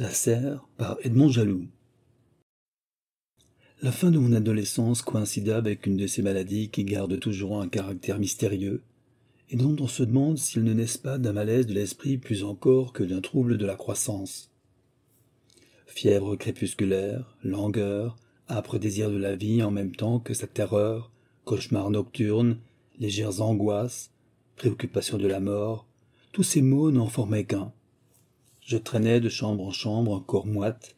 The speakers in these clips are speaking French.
La serre par Edmond Jaloux. La fin de mon adolescence coïncida avec une de ces maladies qui gardent toujours un caractère mystérieux, et dont on se demande s'il ne naissent pas d'un malaise de l'esprit plus encore que d'un trouble de la croissance. Fièvre crépusculaire, langueur, âpre désir de la vie en même temps que sa terreur, cauchemars nocturnes, légères angoisses, préoccupations de la mort, tous ces mots n'en formaient qu'un je traînais de chambre en chambre un corps moite,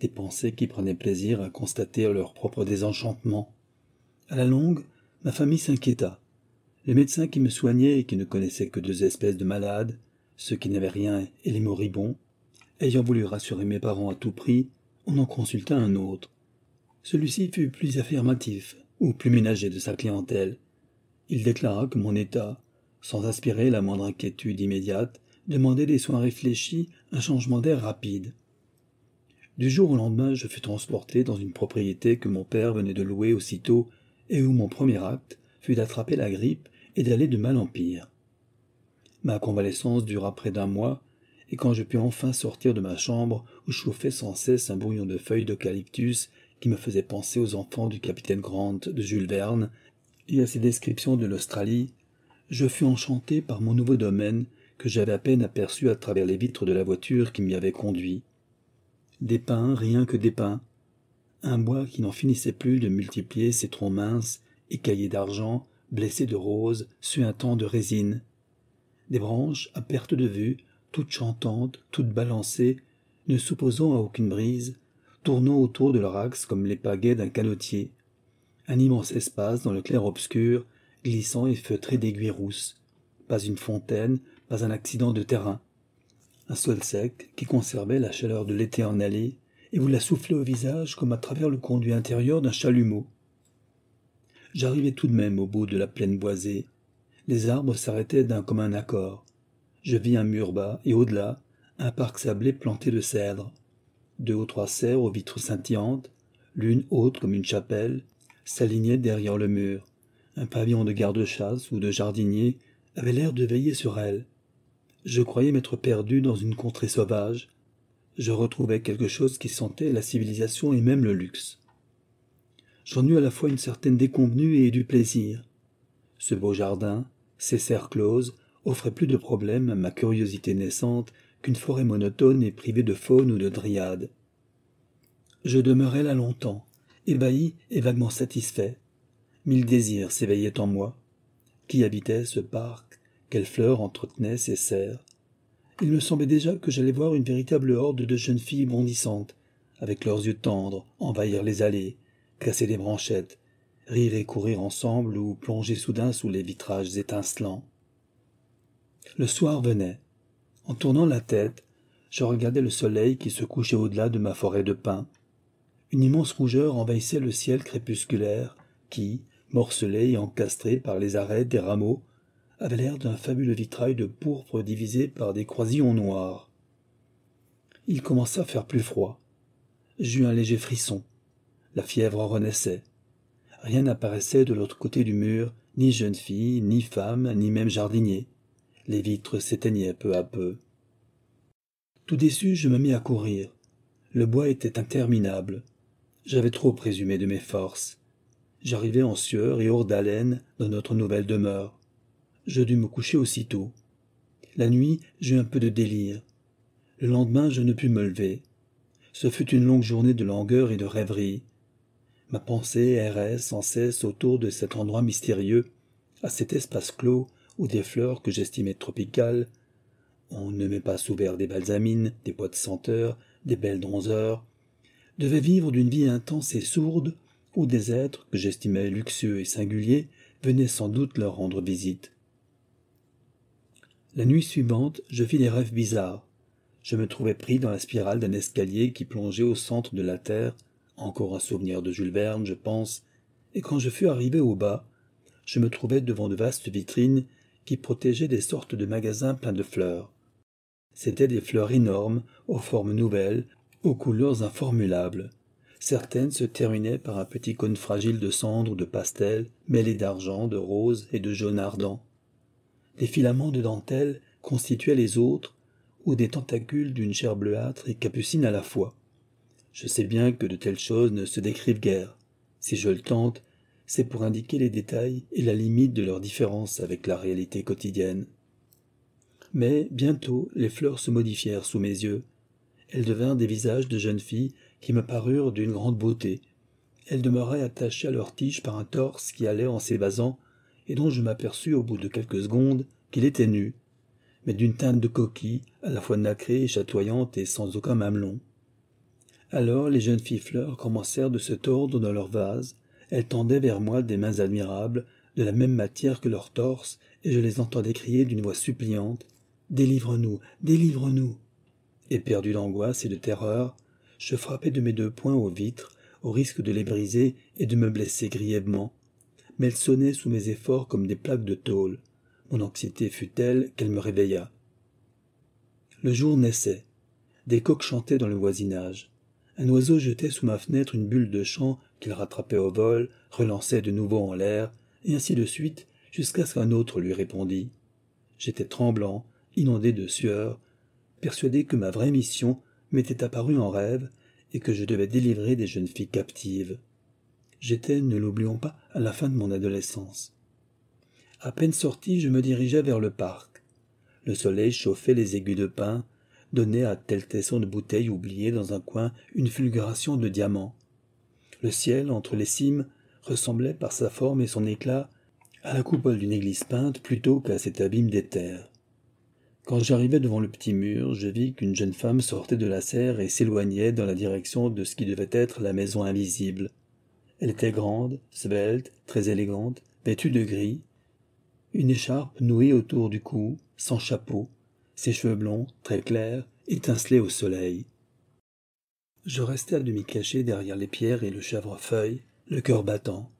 des pensées qui prenaient plaisir à constater leur propre désenchantement. À la longue, ma famille s'inquiéta. Les médecins qui me soignaient et qui ne connaissaient que deux espèces de malades, ceux qui n'avaient rien et les moribonds, ayant voulu rassurer mes parents à tout prix, on en consulta un autre. Celui-ci fut plus affirmatif, ou plus ménager de sa clientèle. Il déclara que mon état, sans inspirer la moindre inquiétude immédiate, demandait des soins réfléchis, un changement d'air rapide. Du jour au lendemain, je fus transporté dans une propriété que mon père venait de louer aussitôt et où mon premier acte fut d'attraper la grippe et d'aller de mal en pire. Ma convalescence dura près d'un mois, et quand je pus enfin sortir de ma chambre où chauffait sans cesse un brouillon de feuilles d'eucalyptus qui me faisait penser aux enfants du capitaine Grant de Jules Verne et à ses descriptions de l'Australie, je fus enchanté par mon nouveau domaine que j'avais à peine aperçu à travers les vitres de la voiture qui m'y avait conduit. Des pins, rien que des pins. Un bois qui n'en finissait plus de multiplier ses troncs minces, écaillés d'argent, blessés de roses, suintant de résine. Des branches, à perte de vue, toutes chantantes, toutes balancées, ne s'opposant à aucune brise, tournant autour de leur axe comme les pagaies d'un canotier. Un immense espace dans le clair-obscur, glissant et feutré d'aiguilles rousses. Pas une fontaine, pas un accident de terrain. Un sol sec qui conservait la chaleur de l'été en allée et vous la soufflait au visage comme à travers le conduit intérieur d'un chalumeau. J'arrivais tout de même au bout de la plaine boisée. Les arbres s'arrêtaient d'un commun accord. Je vis un mur bas et au-delà, un parc sablé planté de cèdres. Deux ou trois serres aux vitres scintillantes, l'une haute comme une chapelle, s'alignaient derrière le mur. Un pavillon de garde-chasse ou de jardinier avait l'air de veiller sur elle. Je croyais m'être perdu dans une contrée sauvage. Je retrouvais quelque chose qui sentait la civilisation et même le luxe. J'en eus à la fois une certaine déconvenue et du plaisir. Ce beau jardin, ces serres closes, offraient plus de problèmes à ma curiosité naissante qu'une forêt monotone et privée de faune ou de dryades. Je demeurai là longtemps, ébahi et vaguement satisfait. Mille désirs s'éveillaient en moi. Qui habitait ce parc fleurs entretenaient ces serres. Il me semblait déjà que j'allais voir une véritable horde de jeunes filles bondissantes, avec leurs yeux tendres, envahir les allées, casser les branchettes, rire et courir ensemble ou plonger soudain sous les vitrages étincelants. Le soir venait. En tournant la tête, je regardais le soleil qui se couchait au-delà de ma forêt de pins. Une immense rougeur envahissait le ciel crépusculaire qui, morcelé et encastré par les arêtes des rameaux, avait l'air d'un fabuleux vitrail de pourpre divisé par des croisillons noirs. Il commença à faire plus froid. J'eus un léger frisson. La fièvre renaissait. Rien n'apparaissait de l'autre côté du mur, ni jeune fille, ni femme, ni même jardinier. Les vitres s'éteignaient peu à peu. Tout déçu, je me mis à courir. Le bois était interminable. J'avais trop présumé de mes forces. J'arrivai en sueur et hors d'haleine dans notre nouvelle demeure je dus me coucher aussitôt. La nuit, j'eus un peu de délire. Le lendemain, je ne pus me lever. Ce fut une longue journée de langueur et de rêverie. Ma pensée errait sans cesse autour de cet endroit mystérieux, à cet espace clos où des fleurs que j'estimais tropicales, on ne met pas sous verre des balsamines, des bois de senteur, des belles bronzeurs, devaient vivre d'une vie intense et sourde, où des êtres que j'estimais luxueux et singuliers venaient sans doute leur rendre visite. La nuit suivante, je fis des rêves bizarres. Je me trouvais pris dans la spirale d'un escalier qui plongeait au centre de la terre, encore un souvenir de Jules Verne, je pense, et quand je fus arrivé au bas, je me trouvai devant de vastes vitrines qui protégeaient des sortes de magasins pleins de fleurs. C'étaient des fleurs énormes, aux formes nouvelles, aux couleurs informulables. Certaines se terminaient par un petit cône fragile de cendre ou de pastel, mêlé d'argent, de rose et de jaune ardent des filaments de dentelle constituaient les autres, ou des tentacules d'une chair bleuâtre et capucine à la fois. Je sais bien que de telles choses ne se décrivent guère. Si je le tente, c'est pour indiquer les détails et la limite de leur différence avec la réalité quotidienne. Mais bientôt les fleurs se modifièrent sous mes yeux. Elles devinrent des visages de jeunes filles qui me parurent d'une grande beauté. Elles demeuraient attachées à leurs tiges par un torse qui allait en s'évasant et dont je m'aperçus au bout de quelques secondes qu'il était nu, mais d'une teinte de coquille, à la fois nacrée et chatoyante et sans aucun mamelon. Alors les jeunes filles fleurs commencèrent de se tordre dans leurs vases, elles tendaient vers moi des mains admirables, de la même matière que leurs torse, et je les entendais crier d'une voix suppliante. Délivre-nous, délivre-nous. Éperdu d'angoisse et de terreur, je frappai de mes deux poings aux vitres, au risque de les briser et de me blesser grièvement, mais elle sonnaient sous mes efforts comme des plaques de tôle. Mon anxiété fut telle qu'elle me réveilla. Le jour naissait. Des coqs chantaient dans le voisinage. Un oiseau jetait sous ma fenêtre une bulle de chant qu'il rattrapait au vol, relançait de nouveau en l'air, et ainsi de suite, jusqu'à ce qu'un autre lui répondît. J'étais tremblant, inondé de sueur, persuadé que ma vraie mission m'était apparue en rêve et que je devais délivrer des jeunes filles captives. J'étais, ne l'oublions pas, à la fin de mon adolescence. À peine sorti, je me dirigeais vers le parc. Le soleil chauffait les aiguilles de pin, donnait à tel tesson de bouteille oubliée dans un coin une fulguration de diamants. Le ciel, entre les cimes, ressemblait par sa forme et son éclat à la coupole d'une église peinte plutôt qu'à cet abîme d'éther. Quand j'arrivais devant le petit mur, je vis qu'une jeune femme sortait de la serre et s'éloignait dans la direction de ce qui devait être la maison invisible. Elle était grande, svelte, très élégante, vêtue de gris, une écharpe nouée autour du cou, sans chapeau, ses cheveux blonds, très clairs, étincelaient au soleil. Je restai à demi caché derrière les pierres et le chèvrefeuille, le cœur battant.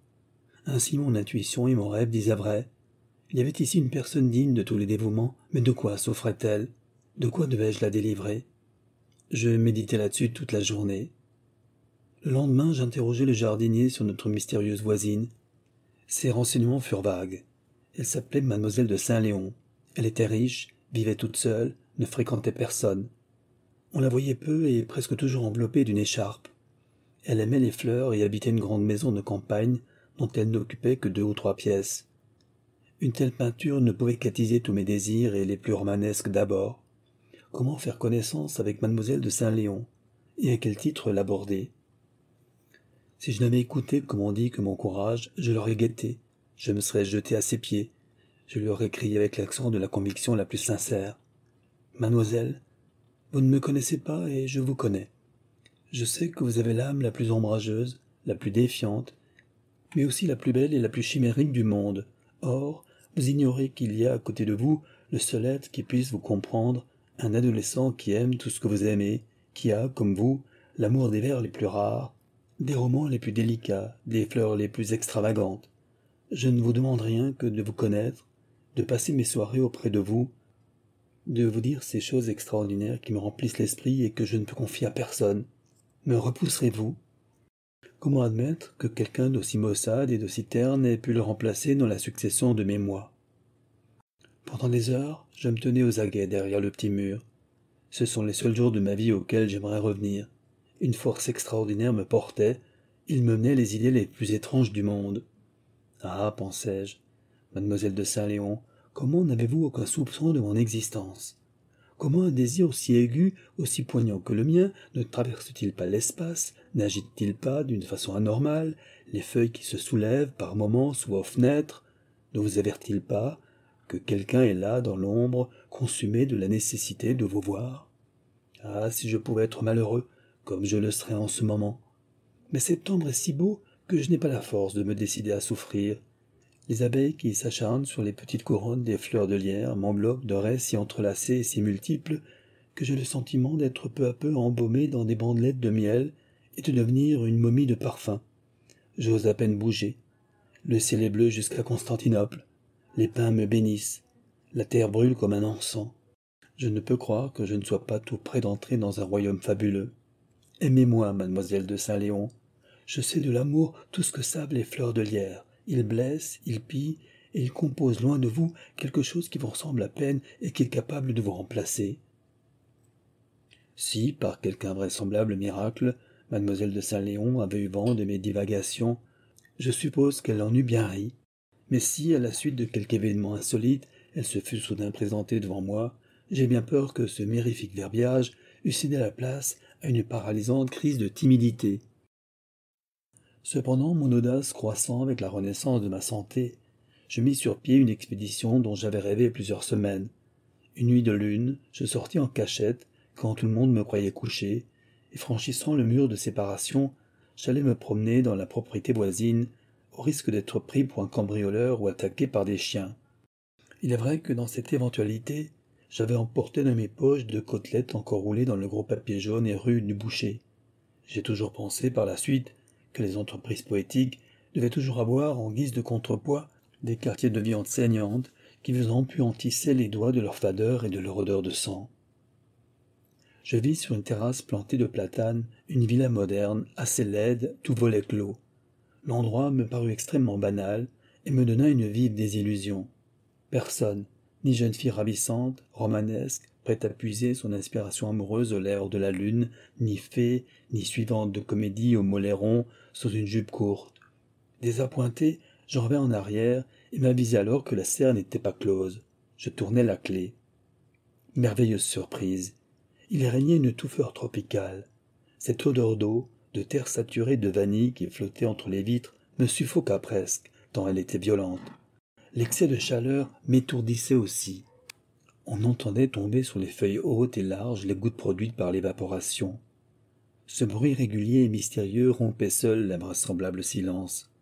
Ainsi mon intuition et mon rêve disaient vrai. Il y avait ici une personne digne de tous les dévouements, mais de quoi s'offrait-elle De quoi devais-je la délivrer Je méditais là-dessus toute la journée. Le lendemain, j'interrogeai le jardinier sur notre mystérieuse voisine. Ses renseignements furent vagues. Elle s'appelait Mademoiselle de Saint-Léon. Elle était riche, vivait toute seule, ne fréquentait personne. On la voyait peu et presque toujours enveloppée d'une écharpe. Elle aimait les fleurs et habitait une grande maison de campagne dont elle n'occupait que deux ou trois pièces. Une telle peinture ne pouvait qu'attiser tous mes désirs et les plus romanesques d'abord. Comment faire connaissance avec mademoiselle de Saint-Léon Et à quel titre l'aborder si je n'avais écouté comme on dit que mon courage, je l'aurais guetté, je me serais jeté à ses pieds, je lui aurais crié avec l'accent de la conviction la plus sincère. Mademoiselle, vous ne me connaissez pas et je vous connais. Je sais que vous avez l'âme la plus ombrageuse, la plus défiante, mais aussi la plus belle et la plus chimérique du monde. Or, vous ignorez qu'il y a à côté de vous le seul être qui puisse vous comprendre, un adolescent qui aime tout ce que vous aimez, qui a, comme vous, l'amour des vers les plus rares, des romans les plus délicats, des fleurs les plus extravagantes. Je ne vous demande rien que de vous connaître, de passer mes soirées auprès de vous, de vous dire ces choses extraordinaires qui me remplissent l'esprit et que je ne peux confier à personne. Me repousserez-vous Comment admettre que quelqu'un d'aussi maussade et d'aussi terne ait pu le remplacer dans la succession de mes mois Pendant des heures, je me tenais aux aguets derrière le petit mur. Ce sont les seuls jours de ma vie auxquels j'aimerais revenir. Une force extraordinaire me portait, il me menait les idées les plus étranges du monde. Ah, pensais-je, mademoiselle de Saint-Léon, comment n'avez-vous aucun soupçon de mon existence Comment un désir aussi aigu, aussi poignant que le mien, ne traverse-t-il pas l'espace, n'agite-t-il pas, d'une façon anormale, les feuilles qui se soulèvent par moments sous vos fenêtres Ne vous avertit-il pas que quelqu'un est là, dans l'ombre, consumé de la nécessité de vous voir Ah, si je pouvais être malheureux, comme je le serais en ce moment. Mais septembre est si beau que je n'ai pas la force de me décider à souffrir. Les abeilles qui s'acharnent sur les petites couronnes des fleurs de lierre m'enveloppent de raies si entrelacées et si multiples que j'ai le sentiment d'être peu à peu embaumé dans des bandelettes de miel et de devenir une momie de parfum. J'ose à peine bouger. Le ciel est bleu jusqu'à Constantinople. Les pins me bénissent. La terre brûle comme un encens. Je ne peux croire que je ne sois pas tout près d'entrer dans un royaume fabuleux. Aimez-moi, mademoiselle de Saint-Léon. Je sais de l'amour tout ce que savent les fleurs de lierre. Il blesse, il pille, et il compose loin de vous quelque chose qui vous ressemble à peine et qui est capable de vous remplacer. Si, par quelque invraisemblable miracle, mademoiselle de Saint-Léon avait eu vent de mes divagations, je suppose qu'elle en eût bien ri. Mais si, à la suite de quelque événement insolite, elle se fût soudain présentée devant moi, j'ai bien peur que ce mérifique verbiage eût cédé la place une paralysante crise de timidité. Cependant, mon audace croissant avec la renaissance de ma santé, je mis sur pied une expédition dont j'avais rêvé plusieurs semaines. Une nuit de lune, je sortis en cachette, quand tout le monde me croyait couché, et franchissant le mur de séparation, j'allais me promener dans la propriété voisine, au risque d'être pris pour un cambrioleur ou attaqué par des chiens. Il est vrai que dans cette éventualité, j'avais emporté dans mes poches deux côtelettes encore roulées dans le gros papier jaune et rude du boucher. J'ai toujours pensé par la suite que les entreprises poétiques devaient toujours avoir en guise de contrepoids des quartiers de viande saignante qui vous empuantissaient les doigts de leur fadeur et de leur odeur de sang. Je vis sur une terrasse plantée de platanes une villa moderne, assez laide, tout volet clos. L'endroit me parut extrêmement banal et me donna une vive désillusion. Personne, ni jeune fille ravissante, romanesque, prête à puiser son inspiration amoureuse aux lèvres de la lune, ni fée, ni suivante de comédie au moléron sous une jupe courte. Désappointé, je revins en arrière et m'avisai alors que la serre n'était pas close. Je tournai la clé. Merveilleuse surprise. Il régnait une touffeur tropicale. Cette odeur d'eau, de terre saturée de vanille qui flottait entre les vitres, me suffoqua presque, tant elle était violente. L'excès de chaleur m'étourdissait aussi. On entendait tomber sur les feuilles hautes et larges les gouttes produites par l'évaporation. Ce bruit régulier et mystérieux rompait seul l'invraisemblable silence.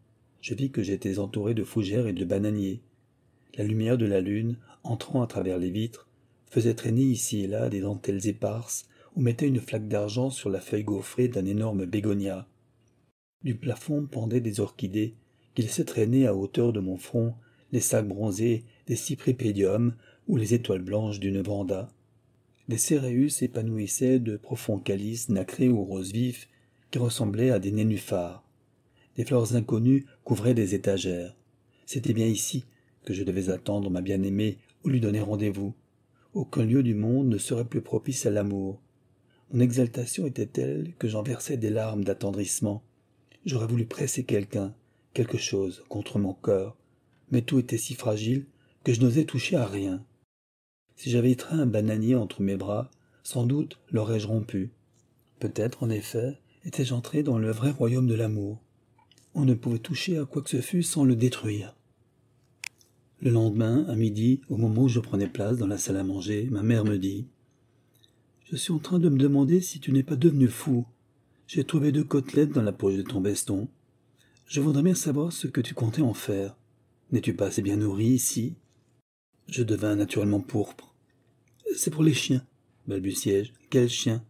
Je vis que j'étais entouré de fougères et de bananiers. La lumière de la lune, entrant à travers les vitres, faisait traîner ici et là des dentelles éparses ou mettait une flaque d'argent sur la feuille gaufrée d'un énorme bégonia. Du plafond pendaient des orchidées qui laissaient traîner à hauteur de mon front les sacs bronzés des cypripediums, ou les étoiles blanches d'une branda. Les céréus épanouissaient de profonds calices nacrés ou roses vifs qui ressemblaient à des nénuphars. Des fleurs inconnues couvraient des étagères. C'était bien ici que je devais attendre ma bien-aimée ou lui donner rendez-vous. Aucun lieu du monde ne serait plus propice à l'amour. Mon exaltation était telle que j'en versais des larmes d'attendrissement. J'aurais voulu presser quelqu'un, quelque chose, contre mon cœur, mais tout était si fragile que je n'osais toucher à rien. Si j'avais traîné un bananier entre mes bras, sans doute l'aurais-je rompu. Peut-être, en effet, étais-je entré dans le vrai royaume de l'amour. On ne pouvait toucher à quoi que ce fût sans le détruire. Le lendemain, à midi, au moment où je prenais place dans la salle à manger, ma mère me dit Je suis en train de me demander si tu n'es pas devenu fou. J'ai trouvé deux côtelettes dans la poche de ton baston. Je voudrais bien savoir ce que tu comptais en faire. N'es-tu pas assez bien nourri ici Je devins naturellement pourpre. C'est pour les chiens, balbutiai-je. Quels chiens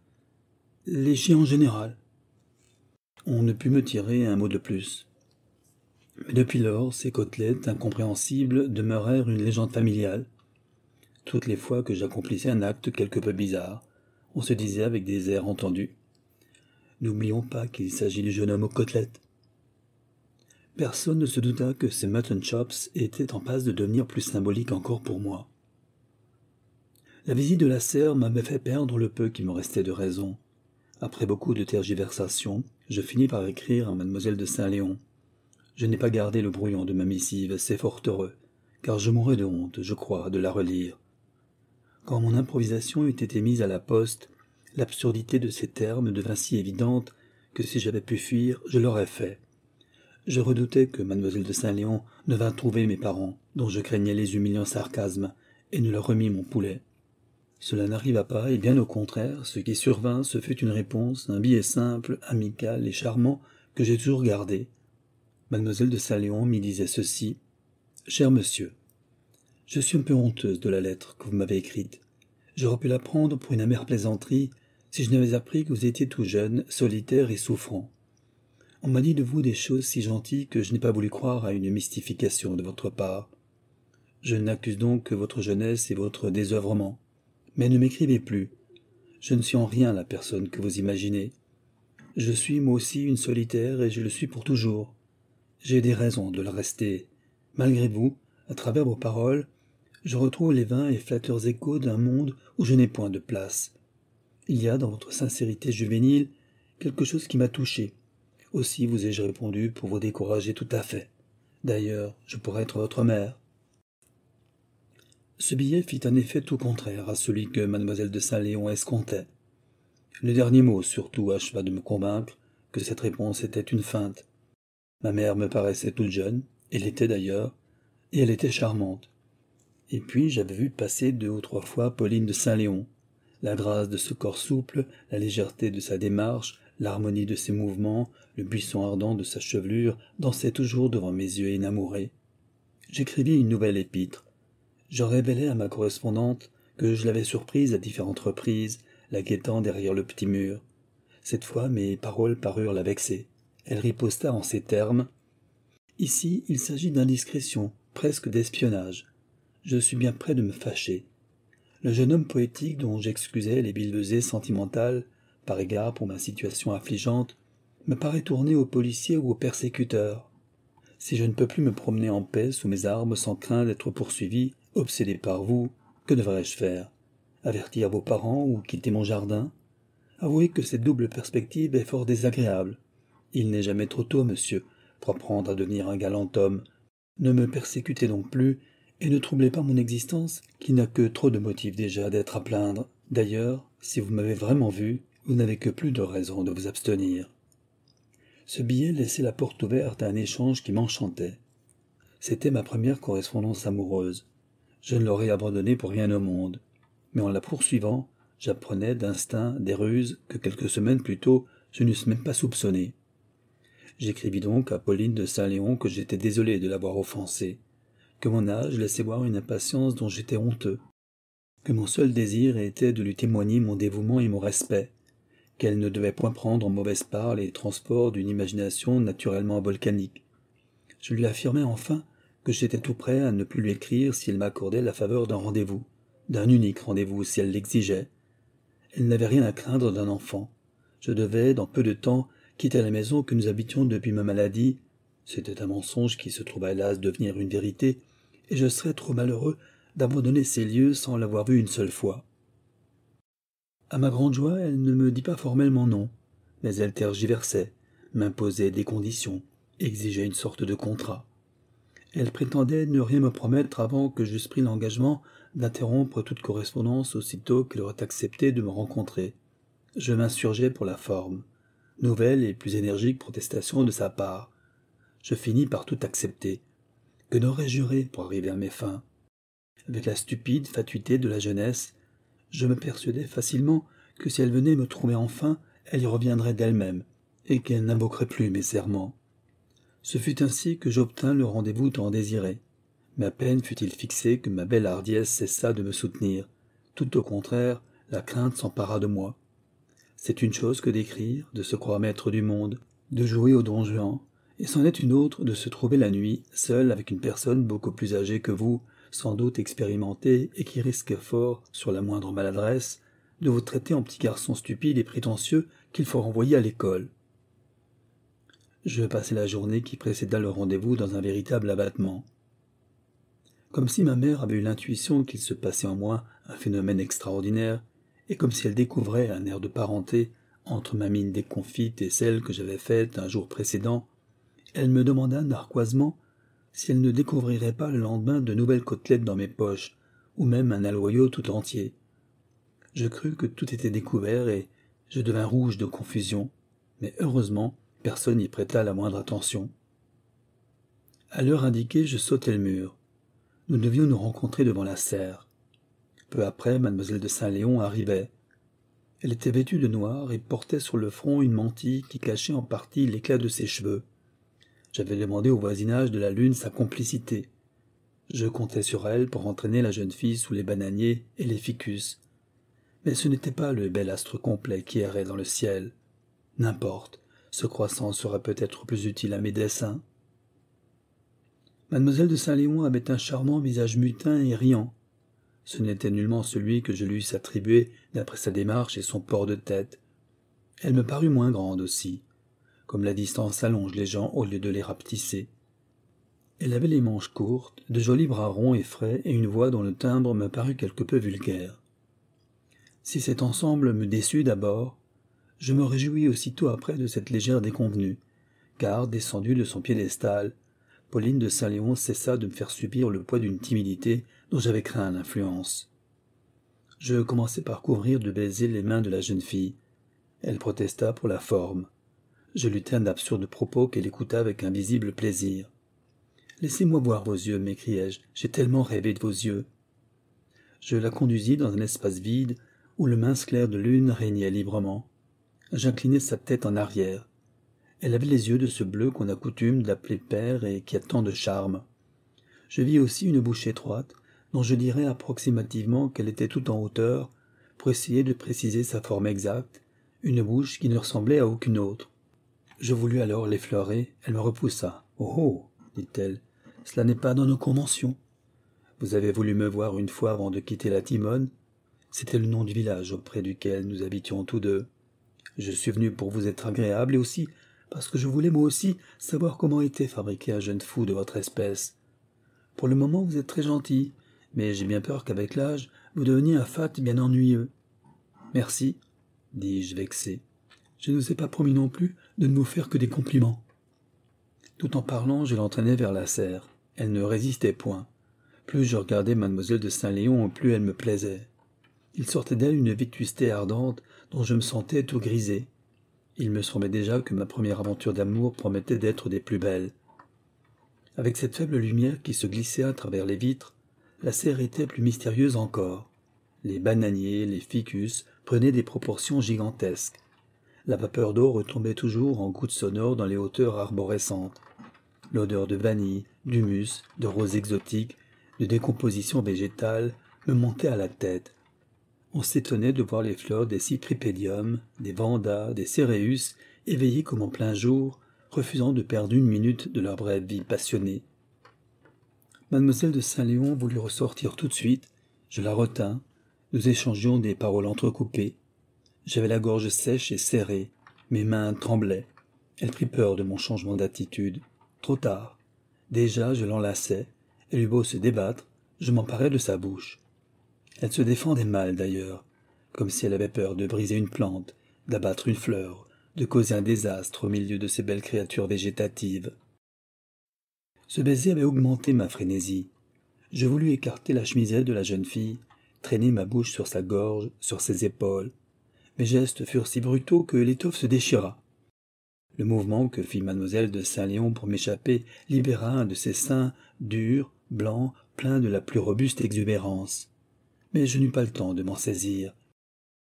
Les chiens en général. On ne put me tirer un mot de plus. Mais depuis lors, ces côtelettes incompréhensibles demeurèrent une légende familiale. Toutes les fois que j'accomplissais un acte quelque peu bizarre, on se disait avec des airs entendus N'oublions pas qu'il s'agit du jeune homme aux côtelettes. Personne ne se douta que ces mutton chops étaient en passe de devenir plus symboliques encore pour moi. La visite de la serre m'avait fait perdre le peu qui me restait de raison. Après beaucoup de tergiversations, je finis par écrire à mademoiselle de Saint-Léon. Je n'ai pas gardé le brouillon de ma missive, c'est fort heureux, car je mourrais de honte, je crois, de la relire. Quand mon improvisation eut été mise à la poste, l'absurdité de ces termes devint si évidente que si j'avais pu fuir, je l'aurais fait. Je redoutais que mademoiselle de Saint-Léon ne vînt trouver mes parents, dont je craignais les humiliants sarcasmes, et ne leur remis mon poulet. Cela n'arriva pas, et bien au contraire, ce qui survint, ce fut une réponse, un billet simple, amical et charmant, que j'ai toujours gardé. Mademoiselle de Saint-Léon m'y disait ceci. Cher monsieur, je suis un peu honteuse de la lettre que vous m'avez écrite. J'aurais pu la prendre pour une amère plaisanterie si je n'avais appris que vous étiez tout jeune, solitaire et souffrant. On m'a dit de vous des choses si gentilles que je n'ai pas voulu croire à une mystification de votre part. Je n'accuse donc que votre jeunesse et votre désœuvrement. Mais ne m'écrivez plus. Je ne suis en rien la personne que vous imaginez. Je suis moi aussi une solitaire et je le suis pour toujours. J'ai des raisons de le rester. Malgré vous, à travers vos paroles, je retrouve les vains et flatteurs échos d'un monde où je n'ai point de place. Il y a dans votre sincérité juvénile quelque chose qui m'a touché, aussi vous ai-je répondu pour vous décourager tout à fait. D'ailleurs, je pourrais être votre mère. Ce billet fit un effet tout contraire à celui que mademoiselle de Saint-Léon escomptait. Le dernier mot surtout acheva de me convaincre que cette réponse était une feinte. Ma mère me paraissait toute jeune, elle était d'ailleurs, et elle était charmante. Et puis j'avais vu passer deux ou trois fois Pauline de Saint-Léon. La grâce de ce corps souple, la légèreté de sa démarche, l'harmonie de ses mouvements, le buisson ardent de sa chevelure dansaient toujours devant mes yeux enamourés. J'écrivis une nouvelle épître. Je révélai à ma correspondante que je l'avais surprise à différentes reprises, la guettant derrière le petit mur. Cette fois, mes paroles parurent la vexer. Elle riposta en ces termes Ici, il s'agit d'indiscrétion, presque d'espionnage. Je suis bien près de me fâcher. Le jeune homme poétique dont j'excusais les billevesées sentimentales par égard pour ma situation affligeante, me paraît tourner aux policiers ou aux persécuteurs. Si je ne peux plus me promener en paix sous mes armes sans crainte d'être poursuivi, obsédé par vous, que devrais-je faire Avertir vos parents ou quitter mon jardin Avouez que cette double perspective est fort désagréable. Il n'est jamais trop tôt, monsieur, pour apprendre à devenir un galant homme. Ne me persécutez donc plus, et ne troublez pas mon existence, qui n'a que trop de motifs déjà d'être à plaindre. D'ailleurs, si vous m'avez vraiment vu, vous n'avez que plus de raison de vous abstenir. Ce billet laissait la porte ouverte à un échange qui m'enchantait. C'était ma première correspondance amoureuse. Je ne l'aurais abandonnée pour rien au monde. Mais en la poursuivant, j'apprenais d'instinct des ruses que quelques semaines plus tôt je n'eusse même pas soupçonnées. J'écrivis donc à Pauline de Saint-Léon que j'étais désolé de l'avoir offensée, que mon âge laissait voir une impatience dont j'étais honteux, que mon seul désir était de lui témoigner mon dévouement et mon respect, qu'elle ne devait point prendre en mauvaise part les transports d'une imagination naturellement volcanique. Je lui affirmai enfin que j'étais tout prêt à ne plus lui écrire s'il m'accordait la faveur d'un rendez-vous, d'un unique rendez-vous si elle l'exigeait. Elle n'avait rien à craindre d'un enfant. Je devais, dans peu de temps, quitter la maison que nous habitions depuis ma maladie. C'était un mensonge qui se trouva hélas devenir une vérité, et je serais trop malheureux d'abandonner ces lieux sans l'avoir vue une seule fois. À ma grande joie, elle ne me dit pas formellement non, mais elle tergiversait, m'imposait des conditions, exigeait une sorte de contrat. Elle prétendait ne rien me promettre avant que j'eusse pris l'engagement d'interrompre toute correspondance aussitôt qu'elle aurait accepté de me rencontrer. Je m'insurgeais pour la forme. Nouvelle et plus énergique protestation de sa part. Je finis par tout accepter. Que n'aurais-je juré pour arriver à mes fins Avec la stupide fatuité de la jeunesse, je me persuadais facilement que si elle venait me trouver enfin, elle y reviendrait d'elle-même, et qu'elle n'invoquerait plus mes serments. Ce fut ainsi que j'obtins le rendez-vous tant désiré. Mais à peine fut-il fixé que ma belle hardiesse cessa de me soutenir. Tout au contraire, la crainte s'empara de moi. C'est une chose que d'écrire, de se croire maître du monde, de jouer au juan, et c'en est une autre de se trouver la nuit, seule avec une personne beaucoup plus âgée que vous, sans doute expérimenté et qui risque fort, sur la moindre maladresse, de vous traiter en petit garçon stupide et prétentieux qu'il faut renvoyer à l'école. Je passai la journée qui précéda le rendez-vous dans un véritable abattement. Comme si ma mère avait eu l'intuition qu'il se passait en moi un phénomène extraordinaire, et comme si elle découvrait un air de parenté entre ma mine déconfite et celle que j'avais faite un jour précédent, elle me demanda narquoisement si elle ne découvrirait pas le lendemain de nouvelles côtelettes dans mes poches, ou même un aloyau tout entier. Je crus que tout était découvert et je devins rouge de confusion, mais heureusement personne n'y prêta la moindre attention. À l'heure indiquée, je sautai le mur. Nous devions nous rencontrer devant la serre. Peu après, mademoiselle de Saint-Léon arrivait. Elle était vêtue de noir et portait sur le front une mantille qui cachait en partie l'éclat de ses cheveux. J'avais demandé au voisinage de la Lune sa complicité. Je comptais sur elle pour entraîner la jeune fille sous les bananiers et les ficus. Mais ce n'était pas le bel astre complet qui errait dans le ciel. N'importe, ce croissant sera peut-être plus utile à mes dessins. Mademoiselle de Saint-Léon avait un charmant visage mutin et riant. Ce n'était nullement celui que je lui eusse attribué d'après sa démarche et son port de tête. Elle me parut moins grande aussi, comme la distance allonge les gens au lieu de les rapetisser. Elle avait les manches courtes, de jolis bras ronds et frais, et une voix dont le timbre me parut quelque peu vulgaire. Si cet ensemble me déçut d'abord, je me réjouis aussitôt après de cette légère déconvenue, car, descendue de son piédestal, Pauline de Saint-Léon cessa de me faire subir le poids d'une timidité dont j'avais craint l'influence. Je commençai par couvrir de baisers les mains de la jeune fille. Elle protesta pour la forme. Je lui tins d'absurdes propos qu'elle écouta avec un visible plaisir. Laissez-moi voir vos yeux, m'écriai-je. J'ai tellement rêvé de vos yeux. Je la conduisis dans un espace vide où le mince clair de lune régnait librement. J'inclinai sa tête en arrière. Elle avait les yeux de ce bleu qu'on a coutume d'appeler père et qui a tant de charme. Je vis aussi une bouche étroite, dont je dirais approximativement qu'elle était tout en hauteur, pour essayer de préciser sa forme exacte, une bouche qui ne ressemblait à aucune autre. Je voulus alors l'effleurer, elle me repoussa. Oh oh dit-elle, cela n'est pas dans nos conventions. Vous avez voulu me voir une fois avant de quitter la Timone C'était le nom du village auprès duquel nous habitions tous deux. Je suis venu pour vous être agréable et aussi parce que je voulais moi aussi savoir comment était fabriqué un jeune fou de votre espèce. Pour le moment, vous êtes très gentil, mais j'ai bien peur qu'avec l'âge, vous deveniez un fat bien ennuyeux. Merci, dis-je vexé je ne vous ai pas promis non plus de ne vous faire que des compliments. Tout en parlant, je l'entraînais vers la serre. Elle ne résistait point. Plus je regardais mademoiselle de Saint-Léon, plus elle me plaisait. Il sortait d'elle une vétusté ardente dont je me sentais tout grisé. Il me semblait déjà que ma première aventure d'amour promettait d'être des plus belles. Avec cette faible lumière qui se glissait à travers les vitres, la serre était plus mystérieuse encore. Les bananiers, les ficus prenaient des proportions gigantesques. La vapeur d'eau retombait toujours en gouttes sonores dans les hauteurs arborescentes. L'odeur de vanille, d'humus, de roses exotiques, de décomposition végétale me montait à la tête. On s'étonnait de voir les fleurs des Cypripediums, des vandas, des céréus éveillées comme en plein jour, refusant de perdre une minute de leur brève vie passionnée. Mademoiselle de Saint-Léon voulut ressortir tout de suite. Je la retins. Nous échangions des paroles entrecoupées. J'avais la gorge sèche et serrée, mes mains tremblaient. Elle prit peur de mon changement d'attitude. Trop tard. Déjà, je l'enlaçais, Elle eut beau se débattre, je m'emparais de sa bouche. Elle se défendait mal d'ailleurs, comme si elle avait peur de briser une plante, d'abattre une fleur, de causer un désastre au milieu de ces belles créatures végétatives. Ce baiser avait augmenté ma frénésie. Je voulus écarter la chemisette de la jeune fille, traîner ma bouche sur sa gorge, sur ses épaules, mes gestes furent si brutaux que l'étoffe se déchira. Le mouvement que fit mademoiselle de Saint-Léon pour m'échapper libéra un de ses seins durs, blancs, pleins de la plus robuste exubérance. Mais je n'eus pas le temps de m'en saisir.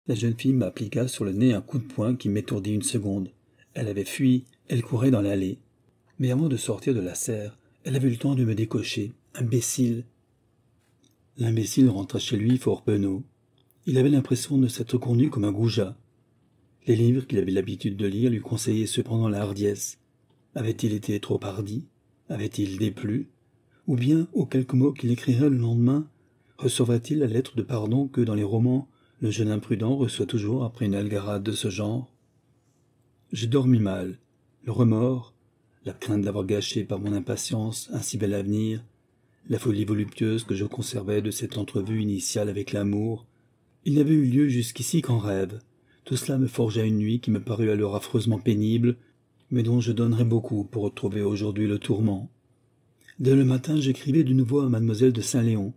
La jeune fille m'appliqua sur le nez un coup de poing qui m'étourdit une seconde. Elle avait fui, elle courait dans l'allée. Mais avant de sortir de la serre, elle avait eu le temps de me décocher. Imbécile. L'imbécile rentra chez lui fort penaud. Il avait l'impression de s'être connu comme un goujat. Les livres qu'il avait l'habitude de lire lui conseillaient cependant la hardiesse. Avait-il été trop hardi Avait-il déplu Ou bien, aux quelques mots qu'il écrirait le lendemain, t il la lettre de pardon que dans les romans le jeune imprudent reçoit toujours après une algarade de ce genre J'ai dormi mal. Le remords, la crainte d'avoir gâché par mon impatience un si bel avenir, la folie voluptueuse que je conservais de cette entrevue initiale avec l'amour, il n'avait eu lieu jusqu'ici qu'en rêve. Tout cela me forgea une nuit qui me parut alors affreusement pénible, mais dont je donnerais beaucoup pour retrouver aujourd'hui le tourment. Dès le matin, j'écrivais de nouveau à mademoiselle de Saint-Léon.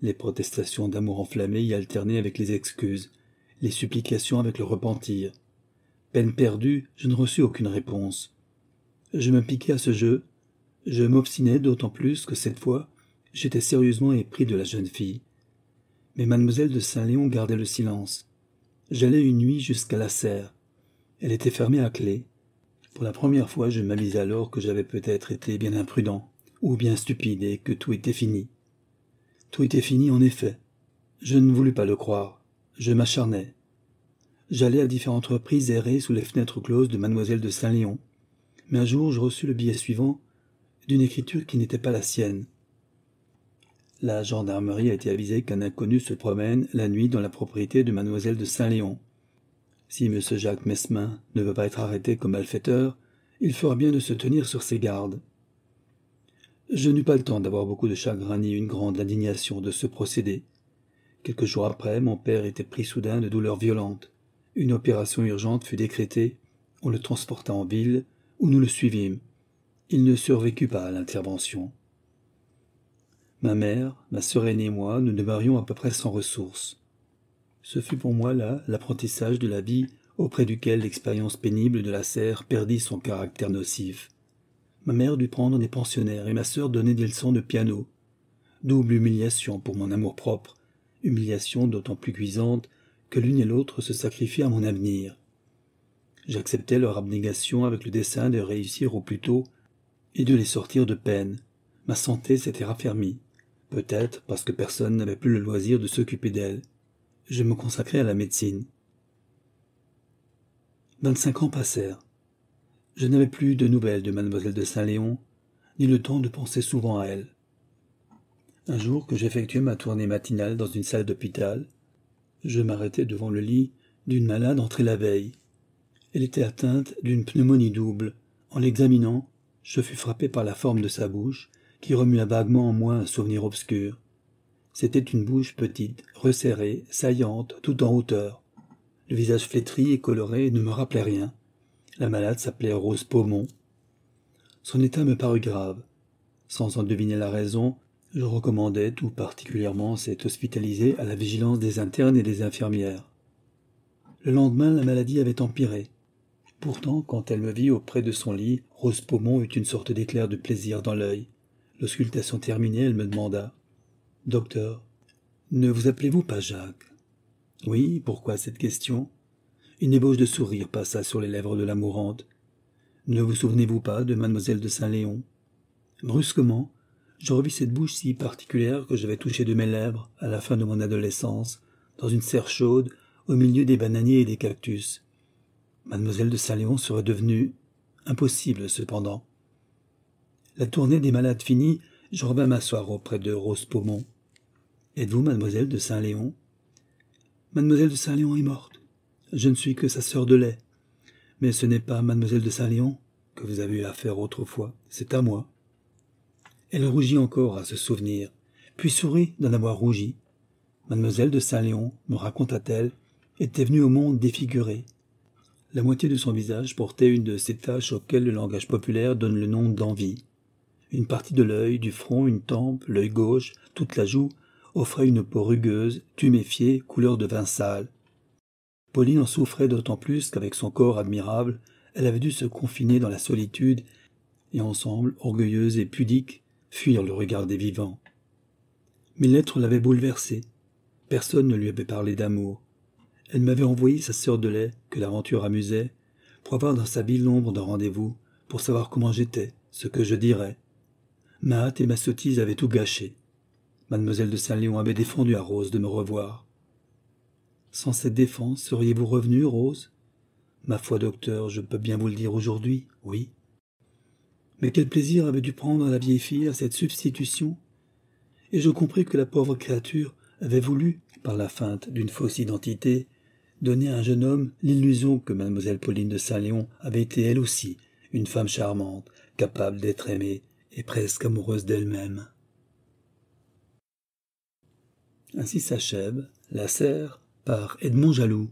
Les protestations d'amour enflammé y alternaient avec les excuses, les supplications avec le repentir. Peine perdue, je ne reçus aucune réponse. Je me piquais à ce jeu. Je m'obstinais d'autant plus que cette fois, j'étais sérieusement épris de la jeune fille mais mademoiselle de Saint-Léon gardait le silence. J'allai une nuit jusqu'à la serre. Elle était fermée à clé. Pour la première fois, je m'avisais alors que j'avais peut-être été bien imprudent, ou bien stupide, et que tout était fini. Tout était fini, en effet. Je ne voulus pas le croire. Je m'acharnais. J'allai à différentes reprises errer sous les fenêtres closes de mademoiselle de Saint-Léon. Mais un jour, je reçus le billet suivant, d'une écriture qui n'était pas la sienne. La gendarmerie a été avisée qu'un inconnu se promène la nuit dans la propriété de mademoiselle de Saint-Léon. Si M. Jacques Mesmin ne veut pas être arrêté comme malfaiteur, il fera bien de se tenir sur ses gardes. Je n'eus pas le temps d'avoir beaucoup de chagrin ni une grande indignation de ce procédé. Quelques jours après, mon père était pris soudain de douleurs violentes. Une opération urgente fut décrétée. On le transporta en ville, où nous le suivîmes. Il ne survécut pas à l'intervention. Ma mère, ma sœur et moi, nous demeurions à peu près sans ressources. Ce fut pour moi là l'apprentissage de la vie auprès duquel l'expérience pénible de la serre perdit son caractère nocif. Ma mère dut prendre des pensionnaires et ma sœur donner des leçons de piano. Double humiliation pour mon amour-propre, humiliation d'autant plus cuisante que l'une et l'autre se sacrifiaient à mon avenir. J'acceptai leur abnégation avec le dessein de réussir au plus tôt et de les sortir de peine. Ma santé s'était raffermie peut-être parce que personne n'avait plus le loisir de s'occuper d'elle. Je me consacrai à la médecine. Vingt-cinq ans passèrent. Je n'avais plus de nouvelles de mademoiselle de Saint-Léon, ni le temps de penser souvent à elle. Un jour que j'effectuais ma tournée matinale dans une salle d'hôpital, je m'arrêtai devant le lit d'une malade entrée la veille. Elle était atteinte d'une pneumonie double. En l'examinant, je fus frappé par la forme de sa bouche qui remua vaguement en moi un souvenir obscur. C'était une bouche petite, resserrée, saillante, tout en hauteur. Le visage flétri et coloré ne me rappelait rien. La malade s'appelait Rose Paumont. Son état me parut grave. Sans en deviner la raison, je recommandais tout particulièrement cette hospitalisée à la vigilance des internes et des infirmières. Le lendemain, la maladie avait empiré. Pourtant, quand elle me vit auprès de son lit, Rose Paumont eut une sorte d'éclair de plaisir dans l'œil. L'auscultation terminée, elle me demanda Docteur, ne vous appelez-vous pas Jacques Oui, pourquoi cette question Une ébauche de sourire passa sur les lèvres de la mourante. Ne vous souvenez-vous pas de Mademoiselle de Saint-Léon Brusquement, je revis cette bouche si particulière que j'avais touchée de mes lèvres à la fin de mon adolescence, dans une serre chaude, au milieu des bananiers et des cactus. Mademoiselle de Saint-Léon serait devenue impossible cependant. La tournée des malades finie, je revins m'asseoir auprès de Rose Paumont. Êtes-vous mademoiselle de Saint-Léon Mademoiselle de Saint-Léon est morte. Je ne suis que sa sœur de lait. Mais ce n'est pas mademoiselle de Saint-Léon que vous avez eu affaire autrefois, c'est à moi. Elle rougit encore à ce souvenir, puis sourit d'en avoir rougi. Mademoiselle de Saint-Léon, me raconta-t-elle, était venue au monde défigurée. La moitié de son visage portait une de ces taches auxquelles le langage populaire donne le nom d'envie. Une partie de l'œil, du front, une tempe, l'œil gauche, toute la joue, offrait une peau rugueuse, tuméfiée, couleur de vin sale. Pauline en souffrait d'autant plus qu'avec son corps admirable, elle avait dû se confiner dans la solitude et ensemble, orgueilleuse et pudique, fuir le regard des vivants. Mes lettres l'avaient bouleversée. Personne ne lui avait parlé d'amour. Elle m'avait envoyé sa sœur de lait, que l'aventure amusait, pour avoir dans sa ville l'ombre d'un rendez-vous, pour savoir comment j'étais, ce que je dirais, Ma hâte et ma sottise avaient tout gâché. Mademoiselle de Saint-Léon avait défendu à Rose de me revoir. Sans cette défense, seriez-vous revenue, Rose Ma foi, docteur, je peux bien vous le dire aujourd'hui, oui. Mais quel plaisir avait dû prendre la vieille fille à cette substitution Et je compris que la pauvre créature avait voulu, par la feinte d'une fausse identité, donner à un jeune homme l'illusion que mademoiselle Pauline de Saint-Léon avait été elle aussi une femme charmante, capable d'être aimée, et presque amoureuse d'elle-même. Ainsi s'achève La serre par Edmond Jaloux.